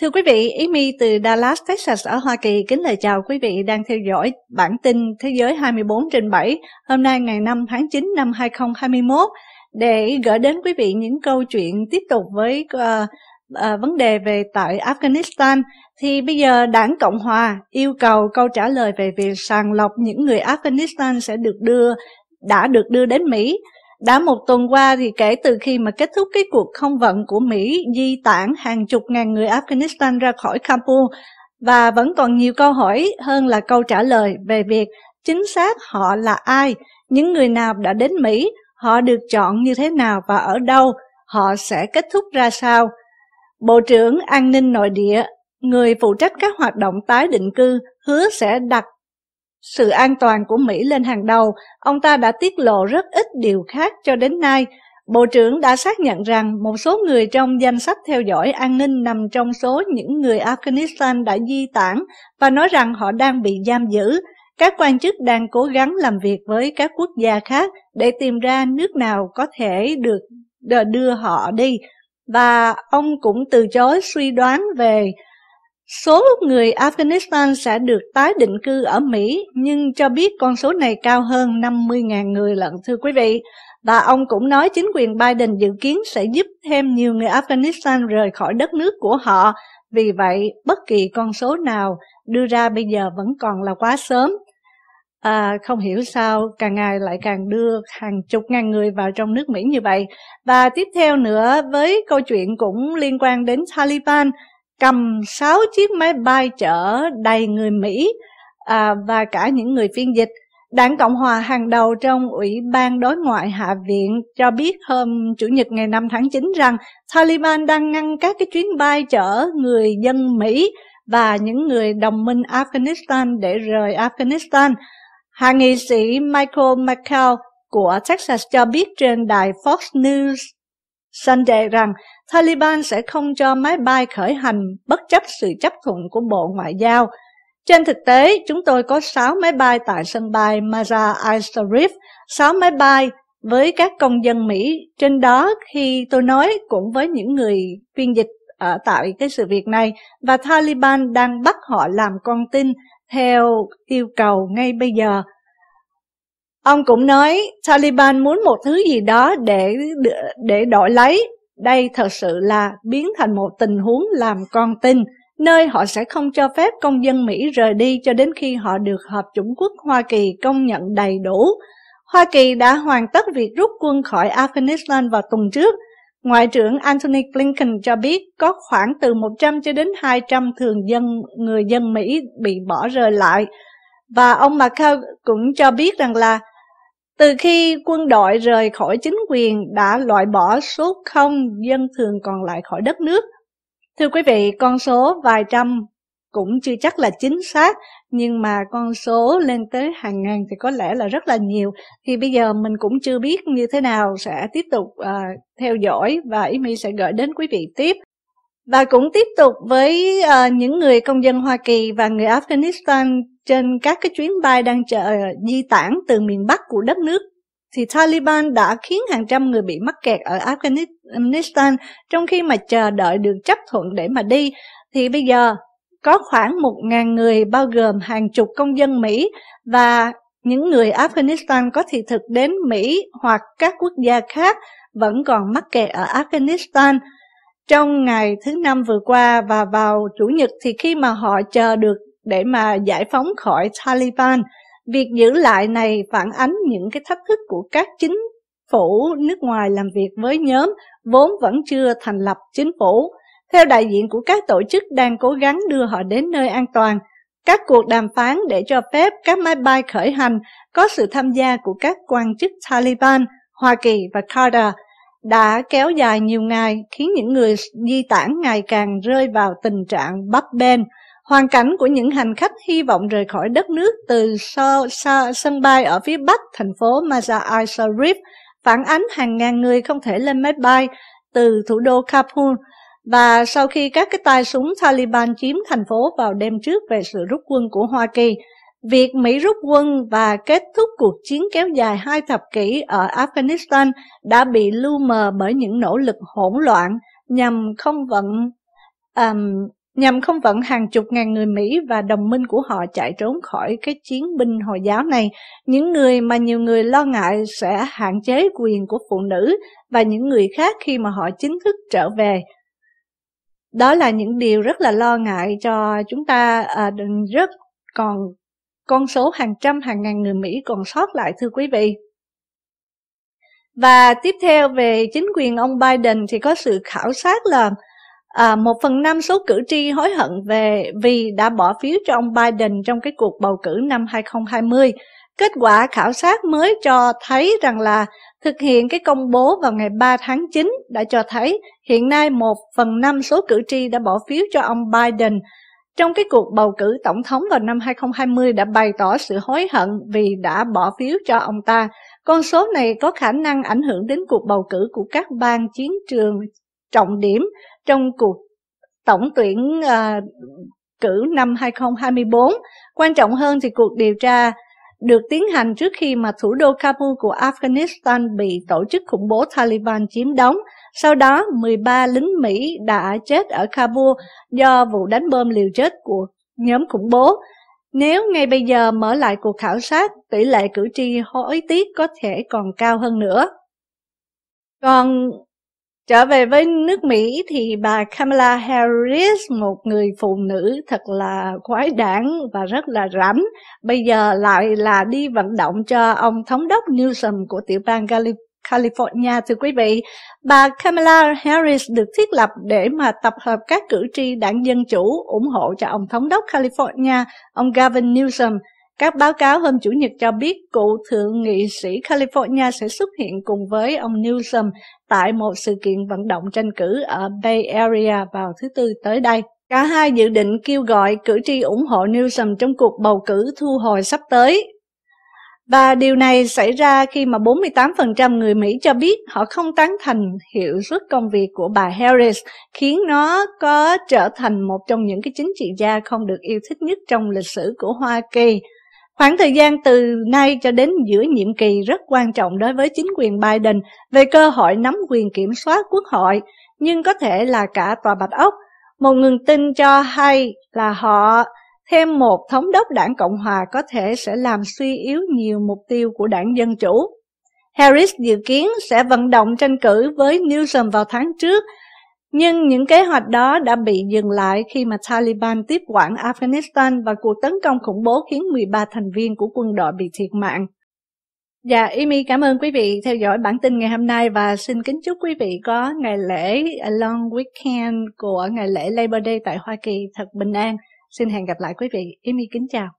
Thưa quý vị, Yến từ Dallas, Texas ở Hoa Kỳ kính lời chào quý vị đang theo dõi bản tin Thế giới 24 trên 7 hôm nay ngày 5 tháng 9 năm 2021 để gửi đến quý vị những câu chuyện tiếp tục với uh, uh, vấn đề về tại Afghanistan. Thì bây giờ đảng Cộng Hòa yêu cầu câu trả lời về việc sàng lọc những người Afghanistan sẽ được đưa đã được đưa đến Mỹ đã một tuần qua thì kể từ khi mà kết thúc cái cuộc không vận của Mỹ di tản hàng chục ngàn người Afghanistan ra khỏi Kabul và vẫn còn nhiều câu hỏi hơn là câu trả lời về việc chính xác họ là ai, những người nào đã đến Mỹ, họ được chọn như thế nào và ở đâu, họ sẽ kết thúc ra sao. Bộ trưởng An ninh Nội địa, người phụ trách các hoạt động tái định cư, hứa sẽ đặt sự an toàn của Mỹ lên hàng đầu, ông ta đã tiết lộ rất ít điều khác cho đến nay. Bộ trưởng đã xác nhận rằng một số người trong danh sách theo dõi an ninh nằm trong số những người Afghanistan đã di tản và nói rằng họ đang bị giam giữ. Các quan chức đang cố gắng làm việc với các quốc gia khác để tìm ra nước nào có thể được đưa họ đi. Và ông cũng từ chối suy đoán về Số người Afghanistan sẽ được tái định cư ở Mỹ nhưng cho biết con số này cao hơn 50.000 người lận thưa quý vị. Và ông cũng nói chính quyền Biden dự kiến sẽ giúp thêm nhiều người Afghanistan rời khỏi đất nước của họ. Vì vậy, bất kỳ con số nào đưa ra bây giờ vẫn còn là quá sớm. À, không hiểu sao càng ngày lại càng đưa hàng chục ngàn người vào trong nước Mỹ như vậy. Và tiếp theo nữa với câu chuyện cũng liên quan đến Taliban cầm sáu chiếc máy bay chở đầy người Mỹ à, và cả những người phiên dịch. Đảng Cộng Hòa hàng đầu trong Ủy ban Đối ngoại Hạ viện cho biết hôm Chủ nhật ngày 5 tháng 9 rằng Taliban đang ngăn các cái chuyến bay chở người dân Mỹ và những người đồng minh Afghanistan để rời Afghanistan. Hạ nghị sĩ Michael McCall của Texas cho biết trên đài Fox News Sunday rằng Taliban sẽ không cho máy bay khởi hành bất chấp sự chấp thuận của Bộ Ngoại giao. Trên thực tế, chúng tôi có 6 máy bay tại sân bay Mazar al Sharif, 6 máy bay với các công dân Mỹ. Trên đó, khi tôi nói cũng với những người phiên dịch ở tại cái sự việc này, và Taliban đang bắt họ làm con tin theo yêu cầu ngay bây giờ. Ông cũng nói Taliban muốn một thứ gì đó để để đổi lấy. Đây thật sự là biến thành một tình huống làm con tin, nơi họ sẽ không cho phép công dân Mỹ rời đi cho đến khi họ được Hợp chủng quốc Hoa Kỳ công nhận đầy đủ. Hoa Kỳ đã hoàn tất việc rút quân khỏi Afghanistan vào tuần trước. Ngoại trưởng Antony Blinken cho biết có khoảng từ 100 cho đến 200 thường dân người dân Mỹ bị bỏ rơi lại. Và ông Macau cũng cho biết rằng là từ khi quân đội rời khỏi chính quyền đã loại bỏ số không dân thường còn lại khỏi đất nước. Thưa quý vị, con số vài trăm cũng chưa chắc là chính xác, nhưng mà con số lên tới hàng ngàn thì có lẽ là rất là nhiều. Thì bây giờ mình cũng chưa biết như thế nào sẽ tiếp tục uh, theo dõi và Amy sẽ gửi đến quý vị tiếp. Và cũng tiếp tục với uh, những người công dân Hoa Kỳ và người Afghanistan trên các cái chuyến bay đang chờ di tản từ miền Bắc của đất nước thì Taliban đã khiến hàng trăm người bị mắc kẹt ở Afghanistan trong khi mà chờ đợi được chấp thuận để mà đi. Thì bây giờ có khoảng một ngàn người bao gồm hàng chục công dân Mỹ và những người Afghanistan có thị thực đến Mỹ hoặc các quốc gia khác vẫn còn mắc kẹt ở Afghanistan trong ngày thứ năm vừa qua và vào chủ nhật thì khi mà họ chờ được để mà giải phóng khỏi Taliban, việc giữ lại này phản ánh những cái thách thức của các chính phủ nước ngoài làm việc với nhóm vốn vẫn chưa thành lập chính phủ. Theo đại diện của các tổ chức đang cố gắng đưa họ đến nơi an toàn, các cuộc đàm phán để cho phép các máy bay khởi hành có sự tham gia của các quan chức Taliban, Hoa Kỳ và Qatar – đã kéo dài nhiều ngày khiến những người di tản ngày càng rơi vào tình trạng bấp bênh. Hoàn cảnh của những hành khách hy vọng rời khỏi đất nước từ so, so, sân bay ở phía bắc thành phố Mazar al Sharif phản ánh hàng ngàn người không thể lên máy bay từ thủ đô Kabul và sau khi các cái tay súng Taliban chiếm thành phố vào đêm trước về sự rút quân của Hoa Kỳ, Việc Mỹ rút quân và kết thúc cuộc chiến kéo dài hai thập kỷ ở Afghanistan đã bị lu mờ bởi những nỗ lực hỗn loạn nhằm không vận um, nhằm không vận hàng chục ngàn người Mỹ và đồng minh của họ chạy trốn khỏi cái chiến binh Hồi giáo này, những người mà nhiều người lo ngại sẽ hạn chế quyền của phụ nữ và những người khác khi mà họ chính thức trở về. Đó là những điều rất là lo ngại cho chúng ta, à, rất còn con số hàng trăm hàng ngàn người Mỹ còn sót lại thưa quý vị. Và tiếp theo về chính quyền ông Biden thì có sự khảo sát là à, một phần năm số cử tri hối hận về vì đã bỏ phiếu cho ông Biden trong cái cuộc bầu cử năm 2020. Kết quả khảo sát mới cho thấy rằng là thực hiện cái công bố vào ngày 3 tháng 9 đã cho thấy hiện nay một phần năm số cử tri đã bỏ phiếu cho ông Biden trong cái cuộc bầu cử tổng thống vào năm 2020 đã bày tỏ sự hối hận vì đã bỏ phiếu cho ông ta. Con số này có khả năng ảnh hưởng đến cuộc bầu cử của các bang chiến trường trọng điểm trong cuộc tổng tuyển uh, cử năm 2024. Quan trọng hơn thì cuộc điều tra được tiến hành trước khi mà thủ đô Kabul của Afghanistan bị tổ chức khủng bố Taliban chiếm đóng. Sau đó, 13 lính Mỹ đã chết ở Kabul do vụ đánh bom liều chết của nhóm khủng bố. Nếu ngay bây giờ mở lại cuộc khảo sát, tỷ lệ cử tri hối tiếc có thể còn cao hơn nữa. Còn Trở về với nước Mỹ thì bà Kamala Harris, một người phụ nữ thật là quái đản và rất là rảnh, bây giờ lại là đi vận động cho ông thống đốc Newsom của tiểu bang California thưa quý vị. Bà Kamala Harris được thiết lập để mà tập hợp các cử tri đảng Dân Chủ ủng hộ cho ông thống đốc California, ông Gavin Newsom. Các báo cáo hôm Chủ nhật cho biết cụ thượng nghị sĩ California sẽ xuất hiện cùng với ông Newsom tại một sự kiện vận động tranh cử ở Bay Area vào thứ Tư tới đây. Cả hai dự định kêu gọi cử tri ủng hộ Newsom trong cuộc bầu cử thu hồi sắp tới. Và điều này xảy ra khi mà 48% người Mỹ cho biết họ không tán thành hiệu suất công việc của bà Harris, khiến nó có trở thành một trong những cái chính trị gia không được yêu thích nhất trong lịch sử của Hoa Kỳ. Khoảng thời gian từ nay cho đến giữa nhiệm kỳ rất quan trọng đối với chính quyền Biden về cơ hội nắm quyền kiểm soát quốc hội, nhưng có thể là cả tòa Bạch Ốc. Một nguồn tin cho hay là họ thêm một thống đốc đảng Cộng hòa có thể sẽ làm suy yếu nhiều mục tiêu của đảng Dân Chủ. Harris dự kiến sẽ vận động tranh cử với Newsom vào tháng trước nhưng những kế hoạch đó đã bị dừng lại khi mà Taliban tiếp quản Afghanistan và cuộc tấn công khủng bố khiến 13 thành viên của quân đội bị thiệt mạng. Dạ, Amy cảm ơn quý vị theo dõi bản tin ngày hôm nay và xin kính chúc quý vị có ngày lễ long weekend của ngày lễ Labor Day tại Hoa Kỳ thật bình an. Xin hẹn gặp lại quý vị. Amy kính chào.